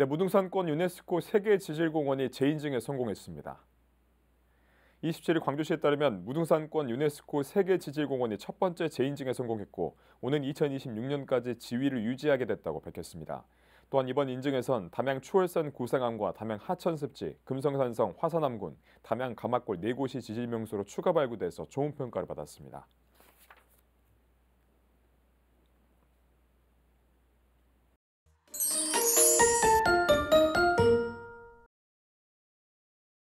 네, 무등산권 유네스코 세계지질공원이 재인증에 성공했습니다. 27일 광주시에 따르면 무등산권 유네스코 세계지질공원이 첫 번째 재인증에 성공했고 오는 2026년까지 지위를 유지하게 됐다고 밝혔습니다. 또한 이번 인증에선 담양 초월산 구상암과 담양 하천습지, 금성산성 화산암군, 담양 가막골 네 곳이 지질명소로 추가 발굴돼서 좋은 평가를 받았습니다.